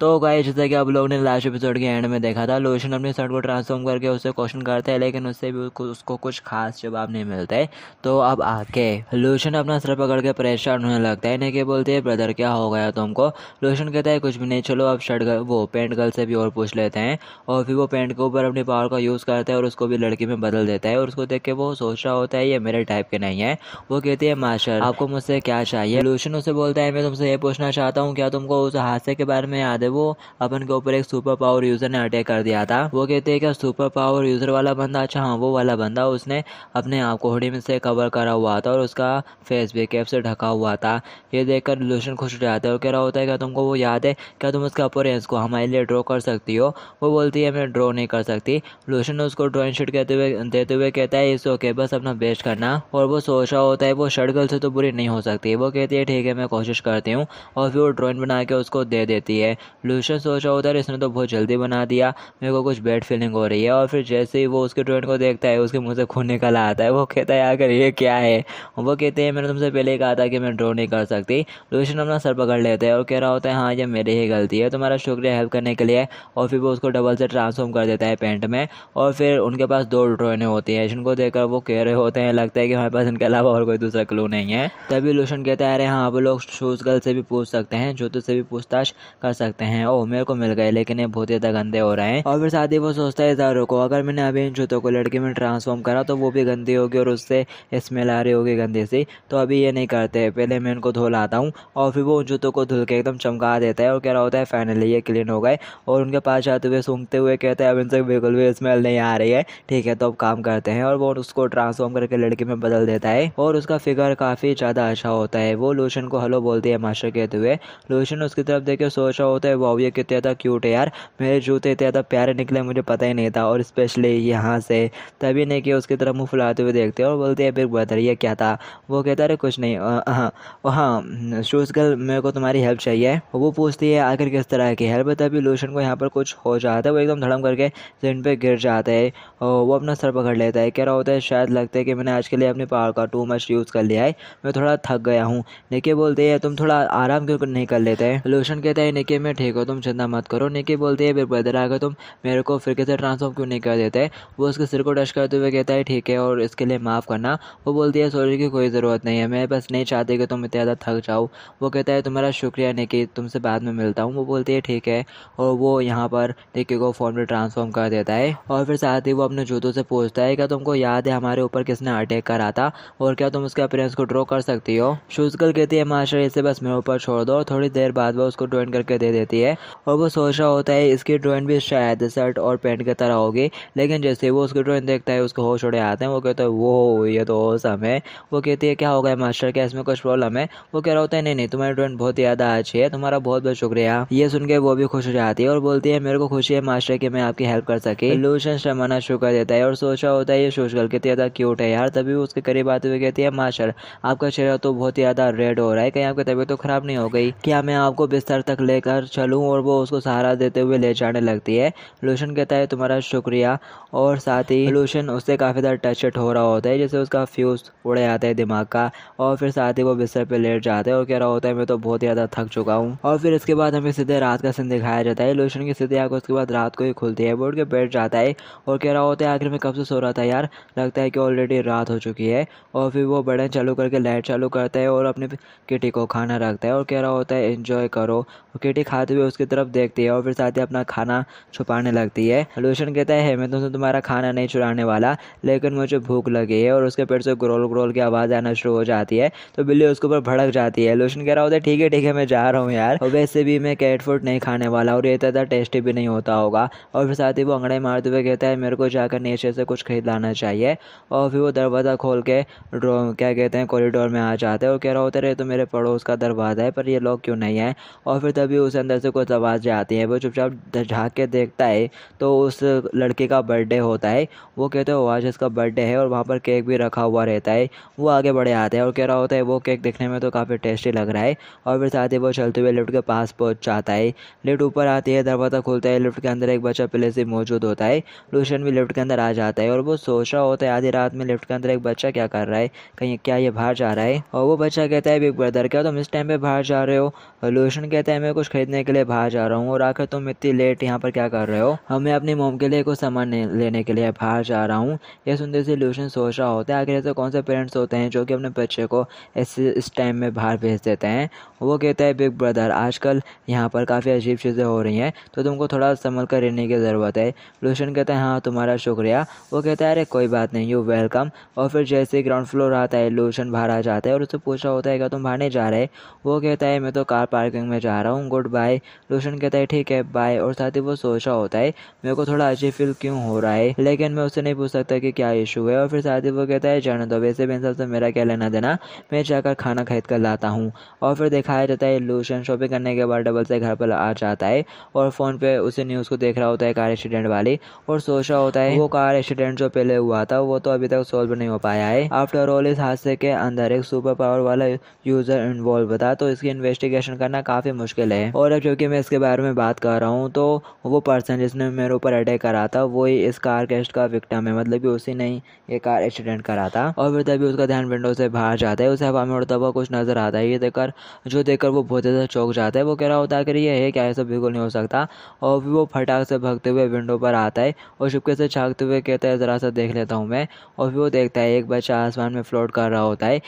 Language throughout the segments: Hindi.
तो गाय जैसा कि आप लोग ने लास्ट एपिसोड के एंड में देखा था लोशन अपने शर्ट को ट्रांसफॉर्म करके उससे क्वेश्चन करता है लेकिन उससे भी उसको कुछ खास जवाब नहीं मिलता है तो अब आके लोशन अपना सर पकड़ के परेशान होने लगता है नहीं बोलते है ब्रदर क्या हो गया तुमको लोशन कहता है कुछ भी नहीं चलो अब शर्ट वो पेंट गर्ल से भी और पूछ लेते हैं और फिर वो पेंट के ऊपर अपनी पावर का यूज़ करता है और उसको भी लड़की में बदल देता है और उसको देख के वो सोच रहा होता है ये मेरे टाइप के नहीं है वो कहती है मास्टर आपको मुझसे क्या चाहिए लोशन उसे बोलता है मैं तुमसे ये पूछना चाहता हूँ क्या तुमको उस हादसे के बारे में याद थे वो अपन के ऊपर एक सुपर पावर यूजर ने अटैक कर दिया था वो कहते हैं कि सुपर पावर यूजर वाला बंदा अच्छा हाँ वो वाला बंदा उसने अपने आप को होडी में से कवर करा हुआ था और उसका फेस भी कैप से ढका हुआ था ये देखकर लूशन खुश हो जाता है और कह रहा होता है क्या तुमको वो याद है क्या तुम उसका अपोरेंस को हमारे लिए ड्रॉ कर सकती हो वो बोलती है मैं ड्रॉ नहीं कर सकती लूशन उसको ड्रॉइंग शीट कहते हुए देते हुए कहता है इस ओके बस अपना बेस्ट करना और वो सोच रहा होता है वो शर्ट से तो बुरी नहीं हो सकती वो कहती है ठीक है मैं कोशिश करती हूँ और फिर वो ड्राइंग बना के उसको दे देती है लूशन सोच रहा होता है इसने तो बहुत जल्दी बना दिया मेरे को कुछ बैड फीलिंग हो रही है और फिर जैसे ही वो उसके ट्रेंड को देखता है उसके मुँह से खून निकल आता है वो कहता है आकर ये क्या है वो कहते हैं मैंने तुमसे पहले कहा था कि मैं ड्रॉ नहीं कर सकती लूशन अपना सर पकड़ लेता है और कह रहा होता है हाँ ये मेरी ही गलती है तुम्हारा शुक्रिया हेल्प करने के लिए और फिर वो उसको डबल से ट्रांसफॉर्म कर देता है पेंट में और फिर उनके पास दो ड्रॉइने होती हैं जिनको देखकर वो कह रहे होते हैं लगता है कि हमारे पास इनके अलावा और कोई दूसरा क्लू नहीं है तभी लूशन कहता है अरे हाँ आप लोग शूज़ गर्ल से भी पूछ सकते हैं जूते से भी पूछताछ कर सकते हैं हैं ओ मेरे को मिल गए लेकिन ये बहुत ज़्यादा गंदे हो रहे हैं और फिर साथ ही वो सोचता है इजारो को अगर मैंने अभी इन जूतों को लड़के में ट्रांसफॉर्म करा तो वो भी गंदी होगी और उससे स्मेल आ रही होगी गंदी सी तो अभी ये नहीं करते पहले मैं इनको धो लाता हूँ और फिर वो उन जूतों को धुल के एकदम चमका देता है और कह रहा होता है फाइनली ये क्लीन हो गए और उनके पास जाते हुए सूंघते हुए कहते हैं अब इनसे बिल्कुल भी स्मेल नहीं आ रही है ठीक है तो अब काम करते हैं और वो उसको ट्रांसफॉर्म करके लड़के में बदल देता है और उसका फिगर काफ़ी ज़्यादा अच्छा होता है वो लोशन को हलो बोलती है मास्टर कहते हुए लोशन उसकी तरफ देखे सोचा होता है वाव ये कितने ज़्यादा क्यूट है यार मेरे जूते इतने ज़्यादा प्यारे निकले मुझे पता ही नहीं था और स्पेशली यहाँ से तभी नहीं कि उसकी तरफ मुँह फुलाते हुए देखते और बोलते हैं बिग ब्रदर ये क्या था वो कहता अरे कुछ नहीं हाँ हाँ शूज़ गर्ल मेरे को तुम्हारी हेल्प चाहिए वो पूछती है आखिर किस तरह की हेल्प तभी लूशन को यहाँ पर कुछ हो जाता है वो एकदम धड़म करके जिन पर गिर जाता है और वो अपना सर पकड़ लेता है कह रहा होता है शायद लगता है कि मैंने आज के लिए अपने पावर का टू मच यूज़ कर लिया है मैं थोड़ा थक गया हूँ निके बोलते हैं तुम थोड़ा आराम क्यों नहीं कर लेते लोशन कहता है निके मैं ठीक ठीक हो तुम चिंता मत करो निकी बोलती है फिर ब्रदर आकर तुम मेरे को फिर किसे ट्रांसफॉर्म क्यों नहीं कर देते वो उसके सिर को टच करते हुए कहता है ठीक है और इसके लिए माफ़ करना वो बोलती है सॉरी की कोई ज़रूरत नहीं है मैं बस नहीं चाहती कि तुम इतना ज़्यादा थक जाओ वो कहता है तुम्हारा शुक्रिया निकी तुमसे बाद में मिलता हूँ वो बोलती है ठीक है और वो यहाँ पर निकी को फ़ोन पर ट्रांसफॉर्म कर देता है और फिर साथ ही वो अपने जूतों से पूछता है क्या तुमको याद है हमारे ऊपर किसने अटैक करा था और क्या तुम उसके अपेरेंस को ड्रॉ कर सकती हो शूजकल कहती है मास्टर इसे बस मेरे ऊपर छोड़ दो और थोड़ी देर बाद वो उसको ड्रॉइंग करके दे देती है होती है और वो सोच रहा होता है इसकी ड्रॉइंग भी शायद अच्छा शर्ट तो और पेंट की तरह होगी लेकिन जैसे वो उसकी ड्रॉइंग देखता है उसको होश उड़े आते हैं वो कहता है वो हो ये तो होश हमें वो कहती है क्या हो गया मास्टर क्या इसमें कुछ प्रॉब्लम है वो कह रहा होता है नहीं नहीं तुम्हारी ड्रॉइंग बहुत ज़्यादा अच्छी है तुम्हारा बहुत बहुत शुक्रिया ये सुन के वो भी खुश हो जाती है और बोलती है मेरे को खुशी है मास्टर की मैं आपकी हेल्प कर सके लूशन शर्माना शुरू कर देता है और सोच रहा होता है ये सोच सोशल कितनी ज़्यादा क्यूट है यार तभी उसके करीब आते हुए कहती है मास्टर आपका चेहरा तो बहुत ज़्यादा रेड हो रहा है कहीं आपकी तबीयत तो खराब नहीं हो गई क्या मैं आपको बिस्तर तक लेकर चल लूँ और वो उसको सहारा देते हुए ले जाने लगती है लूशन कहता है तुम्हारा शुक्रिया और साथ ही लूशन उससे काफ़ी ज़्यादा टचट हो रहा होता है जिससे उसका फ्यूज़ उड़े जाता है दिमाग का और फिर साथ ही वो बिस्तर पर लेट जाते हैं और कह रहा होता है मैं तो बहुत ज़्यादा थक चुका हूँ और फिर इसके बाद हमें सीधे रात का सीन दिखाया जाता है लूशन की सीधे आँख उसके बाद रात को ही खुलती है बोर्ड के बैठ जाता है और कह रहा होता है आखिर में कब से सो रहा था यार लगता है कि ऑलरेडी रात हो चुकी है और फिर वो बड़े चालू करके लाइट चालू करता है और अपने किटी को खाना रखता है और कह रहा होता है इंजॉय करो किटी खाते हुए उसकी तरफ देखती है और फिर साथ ही अपना खाना छुपाने लगती है लूशन कहता है मैं तुमसे तुम्हारा खाना नहीं छुड़ाने वाला लेकिन मुझे भूख लगी है और उसके पेट से ग्रोल ग्रोल की आवाज़ आना शुरू हो जाती है तो बिल्ली उसके ऊपर भड़क जाती है लूशन कह रहा होता है ठीक है ठीक है मैं जा रहा हूँ यार और वैसे भी मैं कैट फूड नहीं खाने वाला और ये ज़्यादा टेस्टी भी नहीं होता होगा और फिर साथ ही वो अंगड़े मारते हुए कहता है मेरे को जाकर नीचे से कुछ खरीद लाना चाहिए और फिर वो दरवाज़ा खोल के क्या कहते हैं कॉरिडोर में आ जाते हैं और कह रहा होता है तो मेरे पड़ोस का दरवाज़ा है पर ये लोग क्यों नहीं है और फिर तभी उसे अंदर से कुछ आवाज़ें आती हैं वो चुपचाप झाँक के देखता है तो उस लड़के का बर्थडे होता है वो कहते हैं आज इसका बर्थडे है और वहाँ पर केक भी रखा हुआ रहता है वो आगे बढ़े आते हैं और कह रहा होता है वो केक देखने में तो काफ़ी टेस्टी लग रहा है और फिर साथ ही वो चलते हुए लिफ्ट के पास पहुँच जाता है लिफ्ट ऊपर आती है दरवाज़ा खुलता है लिफ्ट के अंदर एक बच्चा पहले से मौजूद होता है लूशन भी लिफ्ट के अंदर आ जाता है और वो सोच रहा होता है आधी रात में लिफ्ट के अंदर एक बच्चा क्या कर रहा है कहीं क्या ये बाहर जा रहा है और वो बच्चा कहता है बिग ब्रदर क्या तुम इस टाइम पर बाहर जा रहे हो लूशन कहता है मैं कुछ खरीदने के लिए बाहर जा रहा हूँ और आखिर तुम इतनी लेट यहाँ पर क्या कर रहे हो अब मैं अपनी मोम के लिए कुछ सामान लेने के लिए बाहर जा रहा हूँ यह सुनते से ल्यूशन सोच रहा होता है आखिर ऐसे कौन से पेरेंट्स होते हैं जो कि अपने बच्चे को ऐसे इस टाइम में बाहर भेज देते हैं वो कहता है बिग ब्रदर आजकल यहाँ पर काफ़ी अजीब चीज़ें हो रही हैं तो तुमको थोड़ा संभल कर रहने की ज़रूरत है लूशन कहता है हाँ तुम्हारा शुक्रिया वो कहता है अरे कोई बात नहीं यू वेलकम और फिर जैसे ग्राउंड फ्लोर आता है लूशन बाहर आ जाता है और उससे पूछा होता है क्या तुम बाहर नहीं जा रहे वो कहता है मैं तो कार पार्किंग में जा रहा हूँ गुड बाय रोशन कहता है ठीक है बाय और साथ ही वो सोच रहा होता है मेरे को थोड़ा अजीब फील क्यों हो रहा है लेकिन मैं उससे नहीं पूछ सकता कि क्या इशू है और फिर साथ ही वो कहता है जाने दो तो वैसे भी इन मेरा क्या लेना देना मैं जाकर खाना खरीद कर लाता हूँ और फिर दिखाया जाता है लूशन शॉपिंग करने के बाद डबल से घर पर आ जाता है और फ़ोन पे उसे न्यूज़ को देख रहा होता है कार एक्सीडेंट वाली और सोच रहा होता है वो कार एक्सीडेंट जो पहले हुआ था वो तो अभी तक सॉल्व नहीं हो पाया है आफ्टर ऑल इस हादसे के अंदर एक सुपर पावर वाला यूज़र इन्वॉल्व था तो इसकी इन्वेस्टिगेशन करना काफ़ी मुश्किल है और जो क्योंकि मैं इसके बारे में बात कर रहा हूँ तो वो पर्सन जिसने मेरे ऊपर अटैक करा था वही इस कार कैश का विक्टम है मतलब कि उसी ने ये कार एक्सीडेंट करा था और फिर तभी उसका ध्यान विंडो से बाहर जाता है उसे हवा में उड़ता हुआ कुछ नज़र आता है ये देखकर जो देखकर वो बहुत ज़्यादा चौक जाता है वो कह रहा होता है कि ये है क्या ऐसा बिल्कुल नहीं हो सकता और वो फटाक से भगते हुए विंडो पर आता है और छुपके से छाकते हुए कहता है ज़रा सा देख लेता हूँ मैं और फिर वो देखता है एक बच्चा आसमान में फ्लोट कर रहा होता है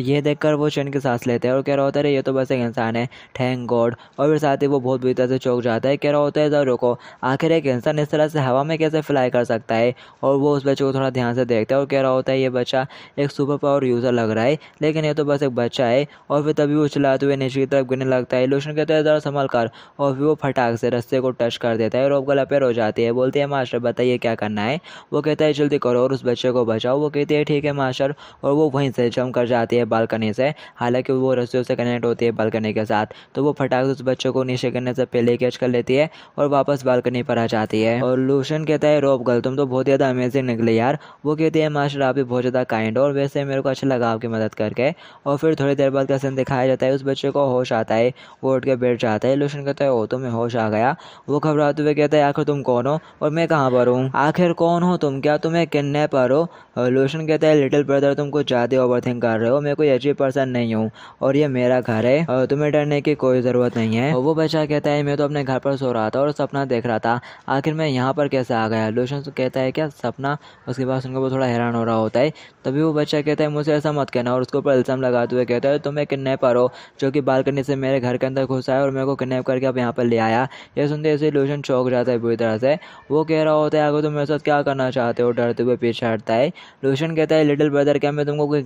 ये देखकर वो चैन की सांस लेते हैं और कह रहा होता है ये तो बस एक इंसान है थैंक गॉड और फिर साथ ही वो बहुत बुरी तरह से चौक जाता है कह रहा होता है ज़रूर को आखिर एक इंसान इस तरह से हवा में कैसे फ्लाई कर सकता है और वो उस बच्चे को थोड़ा ध्यान से देखता है और कह रहा होता है ये बच्चा एक सुपर पावर यूज़र लग रहा है लेकिन ये तो बस एक बच्चा है और फिर तभी वो चलाते हुए नीचे की तरफ गिरने लगता है लोशन कहता है ज़रा संभाल कर और फिर वो फटाक से रस्ते को टच कर देता है और अब गला पैर हो जाती है बोलती है मास्टर बताइए क्या करना है वो कहता है जल्दी करो और उस बच्चे को बचाओ वो कहती है ठीक है मास्टर और वो वहीं से जम कर जाती है बालकनी से हालांकि वो रस्सियों से कनेक्ट होती है बालकनी के साथ तो वो फटाक से उस बच्चे को नीचे करने से पहले कैच कर लेती है और वापस बालकनी पर आ जाती है और लूशन कहता है रोब गर्ल तुम तो बहुत ज़्यादा अमेजिंग निकले यार वो कहती है मास्टर आप भी बहुत ज़्यादा काइंड और वैसे मेरे को अच्छा लगा आपकी मदद करके और फिर थोड़ी देर बाद का दिखाया जाता है उस बच्चे को होश आता है वो उठ के बैठ जाता है लूशन कहता है ओ तुम्हें होश आ गया वो घबराते हुए कहता है आखिर तुम कौन हो और मैं कहाँ पर हूँ आखिर कौन हो तुम क्या तुम्हें किन्ने पर हो लूशन कहता है लिटिल ब्रदर तुम कुछ ज़्यादा ओवर कर रहे हो मैं कोई अजीब पर्सन नहीं हूँ और ये मेरा घर है तुम्हें डरने की कोई ज़रूरत नहीं है वो बच्चा कहता है मैं तो अपने घर पर सो रहा था और सपना देख रहा था आखिर मैं यहाँ पर कैसे आ गया लूशन कहता है क्या सपना उसके बाद सुनकर वो थोड़ा हैरान हो रहा होता है तभी वो बच्चा कहता है मुझे ऐसा मत कहना और उसके ऊपर इल्ज़ाम लगाते हुए कहता है तुम्हें तो किडनैपर हो जो कि बालकनी से मेरे घर के अंदर घुस आया और मेरे को किडनेप करके अब यहाँ पर ले आया ये सुनते ऐसे लूशन चौक जाता है बुरी तरह से वो कह रहा होता है आगे तुम मेरे साथ क्या करना चाहते हो डरते हुए पीछे हटता है लूशन कहता है लिटिल ब्रदर क्या मैं तुमको कोई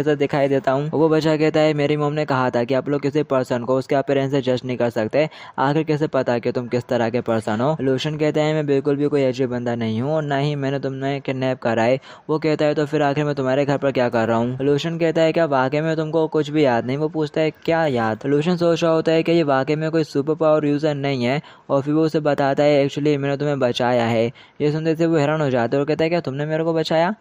जैसा दिखाई देता हूँ वो बच्चा कहता है मेरी मोम ने कहा था कि आप लोग किसी पर्सन को उसके अपेरेंस से जज नहीं कर सकते सकते आखिर कैसे पता कि तुम किस तरह के पर्सन हो लोशन कहते हैं मैं बिल्कुल भी कोई अजीब बंदा नहीं हूँ और ना ही मैंने तुमने किडनेप कराए वो कहता है तो फिर आखिर मैं तुम्हारे घर पर क्या कर रहा हूँ लोशन कहता है क्या वाकई में तुमको कुछ भी याद नहीं वो पूछता है क्या याद लोशन सोच रहा होता है कि ये वाकई में कोई सुपर पावर यूज़र नहीं है और फिर वो उसे बताता है एक्चुअली मैंने तुम्हें बचाया है ये सुनते थे वो हैरान हो जाते और कहता है क्या तुमने मेरे को बचाया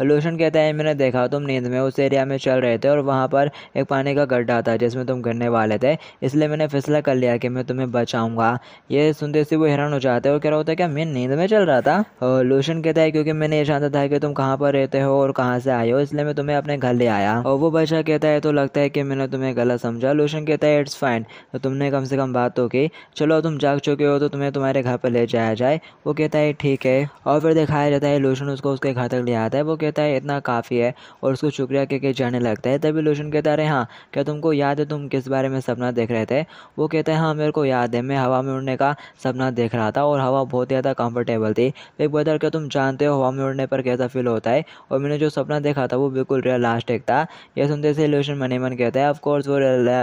लोशन कहता है मैंने देखा तुम नींद में उस एरिया में चल रहे थे और वहाँ पर एक पानी का गड्ढा था जिसमें तुम गिरने वाले थे इसलिए मैंने फैसला कर लिया कि मैं तुम्हें बचाऊंगा ये सुनते से वो हैरान हो जाते और कह रहा होता है क्या मैं नींद में चल रहा था और लोशन कहता है क्योंकि मैंने ये जानता था कि तुम कहाँ पर रहते हो और कहाँ से आए हो इसलिए मैं तुम्हें अपने घर ले आया और वो बच्चा कहता है तो लगता है कि मैंने तुम्हें गलत समझा लोशन कहता है इट्स फाइन तो तुमने कम से कम बात तो की चलो तुम जाग चुके हो तो तुम्हें तुम्हारे घर पर ले जाया जाए वो कहता है ठीक है और फिर दिखाया जाता है लोशन उसको उसके घर तक ले आता है वो कहता है इतना काफ़ी है और उसको शुक्रिया कह के जाने लगता है तभी लोशन कहता है अरे हाँ क्या तुमको याद है तुम किस बारे में सपना देख रहे थे वो कहता है हाँ मेरे को याद है मैं हवा में उड़ने का सपना देख रहा था और हवा बहुत ज़्यादा कंफर्टेबल थी एक बदल क्या तुम जानते हो हवा में उड़ने पर कैसा फील होता है और मैंने जो सपना देखा था वो बिल्कुल रियलास्टिक था यह सुनते से लूशन मनी मन कहता है ऑफकोर्स वो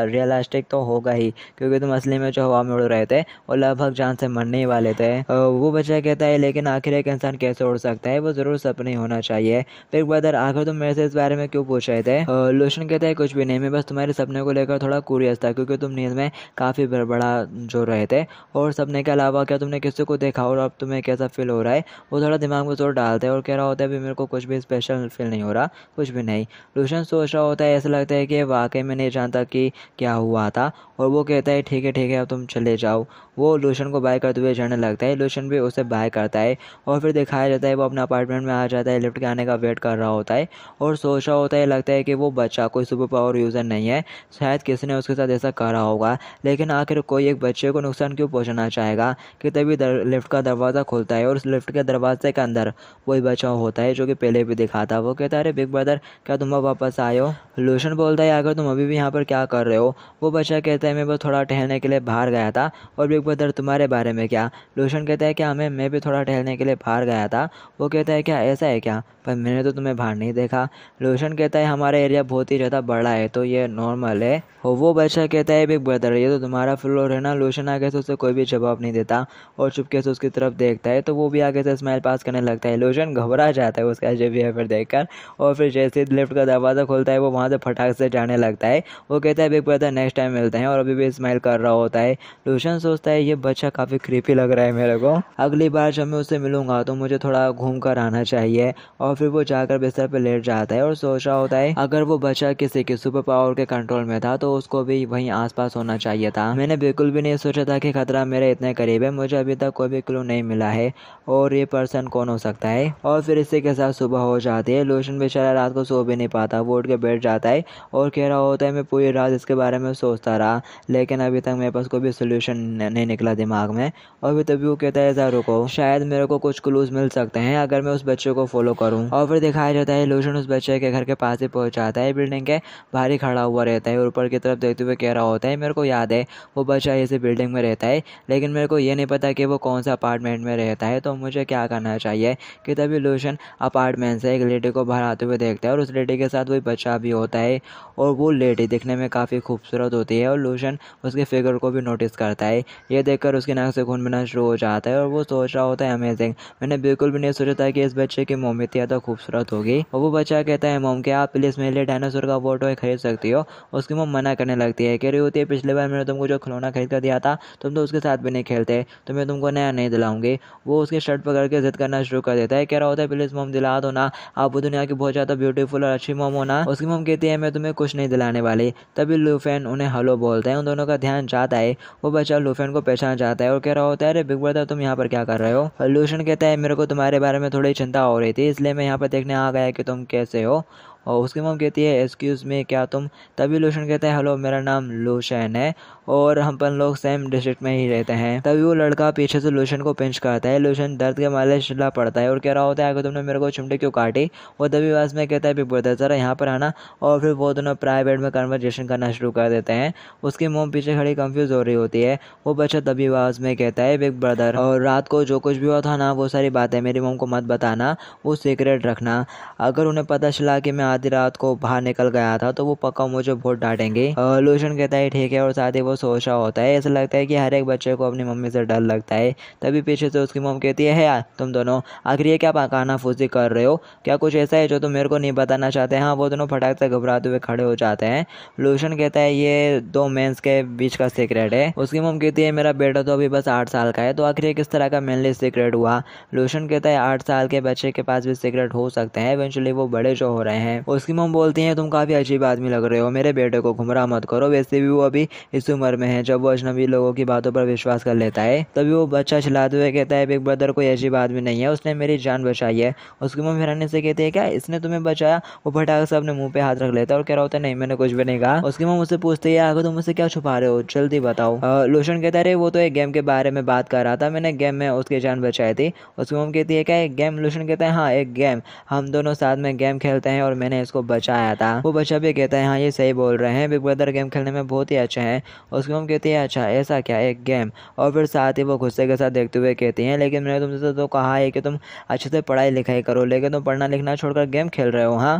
रियलास्टिक तो होगा ही क्योंकि तुम असली में जो हवा में उड़ रहे थे और लगभग जान से मरने ही वाले थे वो बच्चा कहता है लेकिन आखिर एक इंसान कैसे उड़ सकता है वो ज़रूर सपने होना चाहिए है तो फिर ब्रदर आखिर तुम मेरे से इस बारे में क्यों पूछ रहे थे लोशन कहते हैं कुछ भी नहीं मैं बस तुम्हारे सपने को लेकर थोड़ा कुरियस था क्योंकि तुम नींद में काफ़ी बड़बड़ा जो रहे थे और सपने के अलावा क्या तुमने किसी को देखा और अब तुम्हें कैसा फील हो रहा है वो थोड़ा दिमाग में जोर डालते हैं और कह रहा होता है अभी मेरे को कुछ भी स्पेशल फील नहीं हो रहा कुछ भी नहीं लोशन सोच रहा होता है ऐसा लगता है कि वाकई में नहीं जानता कि क्या हुआ था और वो कहता है ठीक है ठीक है अब तुम चले जाओ वो लोशन को बाय करते हुए जाने लगता है लोशन भी उसे बाय करता है और फिर दिखाया जाता है वो अपने अपार्टमेंट में आ जाता है लिफ्ट के आने आने का वेट कर रहा होता है और सोच रहा होता है लगता है कि वो बच्चा कोई सुपर पावर यूज़र नहीं है शायद किसी ने उसके साथ ऐसा करा होगा लेकिन आखिर कोई एक बच्चे को नुकसान क्यों पहुँचना चाहेगा कि तभी लिफ्ट का दरवाज़ा खुलता है और उस लिफ्ट के दरवाजे के अंदर वही बच्चा होता है जो कि पहले भी दिखा था वो कहता है अरे बिग ब्रदर क्या तुम अब वापस आए हो लूशन बोलता है अगर तुम अभी भी यहाँ पर क्या कर रहे हो वो बच्चा कहता है मैं बस थोड़ा टहलने के लिए बाहर गया था और बिग ब्रदर तुम्हारे बारे में क्या लूशन कहता है क्या हमें मैं भी थोड़ा टहलने के लिए बाहर गया था वो कहता है क्या ऐसा है क्या पर मैंने तो तुम्हें बाहर नहीं देखा रोशन कहता है हमारा एरिया बहुत ही ज़्यादा बड़ा है तो ये नॉर्मल है और वो बच्चा कहता है बिग ब्रदर ये तो तुम्हारा फ्लोर है ना लोशन आगे से उससे कोई भी जवाब नहीं देता और चुपके से उसकी तरफ देखता है तो वो भी आगे से स्माइल पास करने लगता है लोशन घबरा जाता है उसका ऐसे बिहेवियर देखकर और फिर जैसे ही लिफ्ट का दरवाज़ा खोलता है वो वहाँ से फटाक से जाने लगता है वो कहता है बिग ब्रदर नेक्स्ट टाइम मिलते हैं और अभी भी स्माइल कर रहा होता है लोशन सोचता है ये बच्चा काफ़ी क्रीपी लग रहा है मेरे को अगली बार जब मैं उससे मिलूंगा तो मुझे थोड़ा घूम कर आना चाहिए और फिर वो जाकर बिस्तर पर लेट जाता है और सोच रहा होता है अगर वो बच्चा किसी के सुपर पावर के कंट्रोल में था तो उसको भी वही आस होना चाहिए था मैंने बिल्कुल भी नहीं सोचा था कि खतरा मेरे इतने करीब है मुझे अभी तक कोई भी क्लू नहीं मिला है और ये पर्सन कौन हो सकता है और फिर इसी के साथ सुबह हो जाती है लोशन बेचारा रात को सो भी नहीं पाता वो उठ के बैठ जाता है और कह रहा होता है मैं पूरी रात इसके बारे में सोचता रहा लेकिन अभी तक मेरे पास कोई भी सोल्यूशन नहीं निकला दिमाग में और अभी तभी वो कहता है ऐसा रुको शायद मेरे को कुछ क्लूज मिल सकते हैं अगर मैं उस बच्चे को फॉलो करूँ और फिर दिखाया जाता है लोशन उस बच्चे के घर के पास ही पहुँचाता है बिल्डिंग के बाहर ही खड़ा हुआ रहता है और ऊपर की तरफ देखते हुए कह रहा होता है मेरे को याद है वो बच्चा इसी बिल्डिंग में रहता है लेकिन मेरे को ये नहीं पता कि वो कौन सा अपार्टमेंट में रहता है तो मुझे क्या करना चाहिए कि तभी लोशन अपार्टमेंट से एक लेडी को बाहर आते हुए देखता है और उस लेडी के साथ वही बच्चा भी होता है और वो लेडी दिखने में काफ़ी खूबसूरत होती है और लोशन उसके फिगर को भी नोटिस करता है ये देखकर उसके नाक से खून बना शुरू हो जाता है और वो सोच रहा होता है अमेजिंग मैंने बिल्कुल भी नहीं सोचा था कि इस बच्चे की मोहम्मद या तो खूबसूरत होगी और वो बच्चा कहता है मोम के आप प्लीज़ मेरे लिए डायनासोर का फोटो खरीद सकती हो उसकी मोम मना करने लगती है कह रही होती है पिछले बार मैंने तुमको जो खिलौना खरीद कर दिया था तुम तो उसके साथ भी नहीं खेलते तो मैं तुमको नया नहीं दिलाऊंगी वो उसके शर्ट पकड़ के जिद करना शुरू कर देता है कह रहा होता है प्लीज़ मोम दिला दो ना आप दुनिया की बहुत ज़्यादा ब्यूटीफुल और अच्छी मोम होना उसकी मोम कहती है मैं तुम्हें कुछ नहीं दिलाने वाली तभी लूफेन उन्हें हलो बोलते हैं उन दोनों का ध्यान जाता है वो बच्चा लूफेन को पहचान जाता है और कह रहा होता है अरे बिग बार तुम यहाँ पर क्या कर रहे हो लूशन कहता है मेरे को तुम्हारे बारे में थोड़ी चिंता हो रही थी इसलिए मैं यहाँ पर देखने आ गया कि तुम कैसे हो और उसकी मम कहती है एक्सक्यूज़ में क्या तुम तभी लोशन कहते हैं हेलो मेरा नाम लोशन है और हम पन लोग सेम डिस्ट्रिक्ट में ही रहते हैं तभी वो लड़का पीछे से लोशन को पिंच करता है लोशन दर्द के माले छिला पड़ता है और कह रहा होता है अगर तुमने मेरे को चुमटे क्यों काटी वो तभी वास में कहता है बिपुरता जरा यहाँ पर आना और फिर वो दोनों प्राइवेट में कन्वर्जेशन करना शुरू कर देते हैं उसकी मोम पीछे खड़ी कंफ्यूज हो रही होती है वो बच्चा तभी वास में कहता है बिग ब्रदर और रात को जो कुछ भी हुआ था ना वो सारी बातें मेरी मोम को मत बताना वो सीक्रेट रखना अगर उन्हें पता चला कि मैं आधी रात को बाहर निकल गया था तो वो पक्का मुझे बहुत डांटेंगे लूशन कहता है ठीक है और साथ ही वो सोचा होता है ऐसा लगता है कि हर एक बच्चे को अपनी मम्मी से डर लगता है तभी पीछे से उसकी मम कहती है यार तुम दोनों आखिर ये क्या पकाना फूसी कर रहे हो क्या कुछ ऐसा है जो तुम मेरे को नहीं बताना चाहते हाँ वो दोनों फटाक से घबराते हुए खड़े हो जाते हैं लूशन कहता है ये दो मेन्स के बीच का सीक्रेट है उसकी मम कहती है मेरा बेटा तो अभी बस आठ साल का है तो आखिर ये किस तरह का मेनली सीक्रेट हुआ लूशन कहता है आठ साल के बच्चे के पास भी सीक्रेट हो सकते हैं इवेंचुअली वो बड़े जो हो रहे हैं हैं और उसकी मम बोलती हैं तुम काफ़ी अजीब आदमी लग रहे हो मेरे बेटे को घुमरा मत करो वैसे भी वो अभी इस उम्र में है जब वो अजनबी लोगों की बातों पर विश्वास कर लेता है तभी वो बच्चा चलाते हुए कहता है बिग ब्रदर कोई अजीब आदमी नहीं है उसने मेरी जान बचाई है उसकी मम हैरानी से कहती है क्या इसने तुम्हें बचाया वो फटाक से अपने मुँह पे हाथ रख लेता है और कह रहा होता है नहीं मैंने कुछ भी नहीं कहा उसकी मम उसे पूछती है आगे तुम उसे क्या छुपा रहे हो जल्दी बताओ लोशन कहता है वो तो एक गेम के बारे में बात कर रहा था मैंने गेम में उसकी जान बचाई थी उसकी मम कहती है क्या एक गेम लोशन कहता है हाँ एक गेम हम दोनों साथ में गेम खेलते हैं और मैंने मैंने इसको बचाया था वो बच्चा भी कहता है हाँ ये सही बोल रहे हैं बिग ब्रदर गेम खेलने में बहुत ही अच्छा है उसको हम कहते हैं अच्छा ऐसा क्या एक गेम और फिर साथ ही वो गुस्से के साथ देखते हुए कहती हैं लेकिन मैंने तुमसे तो कहा है कि तुम अच्छे से पढ़ाई लिखाई करो लेकिन तुम पढ़ना लिखना छोड़कर गेम खेल रहे हो हाँ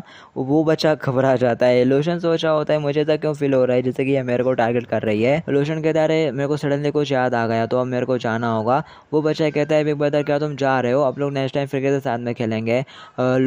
वो बच्चा घबरा जाता है लोशन सोचा होता है मुझे ऐसा क्यों फील हो रहा है जैसे कि ये मेरे को टारगेट कर रही है लोशन कहता है मेरे को सडनली कुछ याद आ गया तो अब मेरे को जाना होगा वो बच्चा कहता है बिग ब्रदर क्या तुम जा रहे हो आप लोग नेक्स्ट टाइम फिर के साथ में खेलेंगे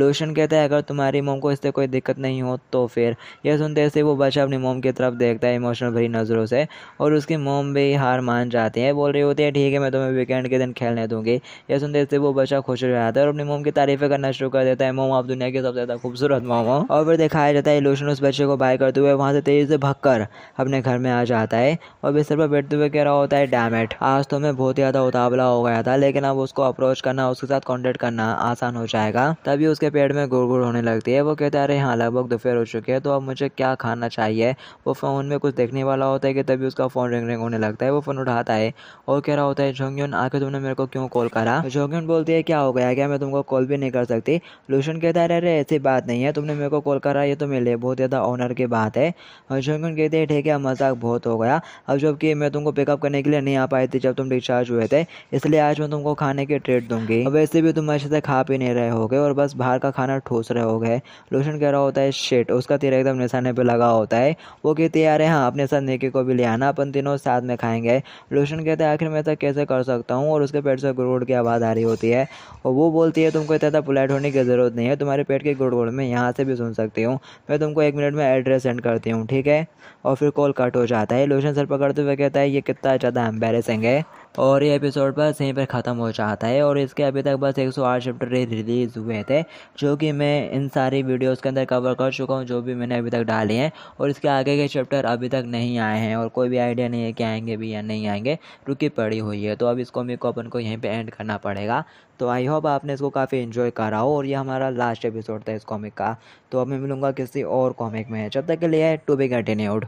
लोशन कहता है अगर तुम्हारी मोम को इससे कोई दिक्कत नहीं हो तो फिर यह सुनते से वो बच्चा अपनी मोम की तरफ देखता है इमोशनल भरी नज़रों से और उसकी मोम भी हार मान जाती है बोल रही होती है ठीक है मैं तुम्हें वीकेंड के दिन खेलने दूंगी यह सुनते से वो बच्चा खुश हो जाता है और अपनी मोम की तारीफ़ें करना शुरू कर देता है मोम आप दुनिया की सबसे ज़्यादा खूबसूरत मोम हो और फिर दिखाया जाता है लोशन उस बच्चे को बाय करते हुए वहाँ से तेज़ी से भग अपने घर में आ जाता है और बिस्तर पर बैठते हुए कह रहा होता है डैमेट आज तो मैं बहुत ज़्यादा उतावला हो गया था लेकिन अब उसको अप्रोच करना उसके साथ कॉन्टेक्ट करना आसान हो जाएगा तभी उसके पेड़ में गुड़ गुड़ होने लगती है वो कहता है जा रहे हैं हाँ, लगभग दोपहर हो चुके हैं तो अब मुझे क्या खाना चाहिए वो फ़ोन में कुछ देखने वाला होता है कि तभी उसका फ़ोन रिंग रिंग होने लगता है वो फ़ोन उठाता है और कह रहा होता है जोंग्यून आके तुमने मेरे को क्यों कॉल करा जोंग्यून बोलती है क्या हो गया क्या मैं तुमको कॉल भी नहीं कर सकती लूशन कहता है अरे ऐसी बात नहीं है तुमने मेरे को कॉल करा ये तो मेरे लिए बहुत ज़्यादा ऑनर की बात है और जोंग्यून कहते हैं ठीक है मजाक बहुत हो गया अब जबकि मैं तुमको पिकअप करने के लिए नहीं आ पाई थी जब तुम डिस्चार्ज हुए थे इसलिए आज मैं तुमको खाने की ट्रीट दूंगी वैसे भी तुम अच्छे से खा पी नहीं रहे हो और बस बाहर का खाना ठोस रहे होगे लूशन क्वेश्चन कह रहा होता है शेट उसका तेरा एकदम निशाने पे लगा होता है वो कहती है अरे हाँ अपने साथ नेके को भी ले आना अपन तीनों साथ में खाएंगे लोशन कहते हैं आखिर मैं ऐसा कैसे कर सकता हूँ और उसके पेट से गुड़गुड़ की आवाज़ आ रही होती है और वो बोलती है तुमको इतना पोलाइट होने की ज़रूरत नहीं है तुम्हारे पेट के गुड़गुड़ में यहाँ से भी सुन सकती हूँ मैं तुमको एक मिनट में एड्रेस सेंड करती हूँ ठीक है और फिर कॉल कट हो जाता है लोशन सर पकड़ते हुए कहता है ये कितना ज़्यादा एम्बेरसिंग है और ये एपिसोड बस यहीं पर ख़त्म हो जाता है और इसके अभी तक बस 108 चैप्टर रिलीज़ हुए थे जो कि मैं इन सारी वीडियोस इसके अंदर कवर कर चुका हूँ जो भी मैंने अभी तक डाले हैं और इसके आगे के चैप्टर अभी तक नहीं आए हैं और कोई भी आइडिया नहीं है कि आएंगे भी या नहीं आएंगे रुकी पड़ी हुई है तो अब इस कॉमिक को अपन को यहीं पर एंड करना पड़ेगा तो आई होप आपने इसको काफ़ी इन्जॉय करा हो और ये हमारा लास्ट एपिसोड था इस कॉमिक का तो अब मैं मिलूँगा किसी और कॉमिक में जब तक के लिए टू बी कंटिन्यूड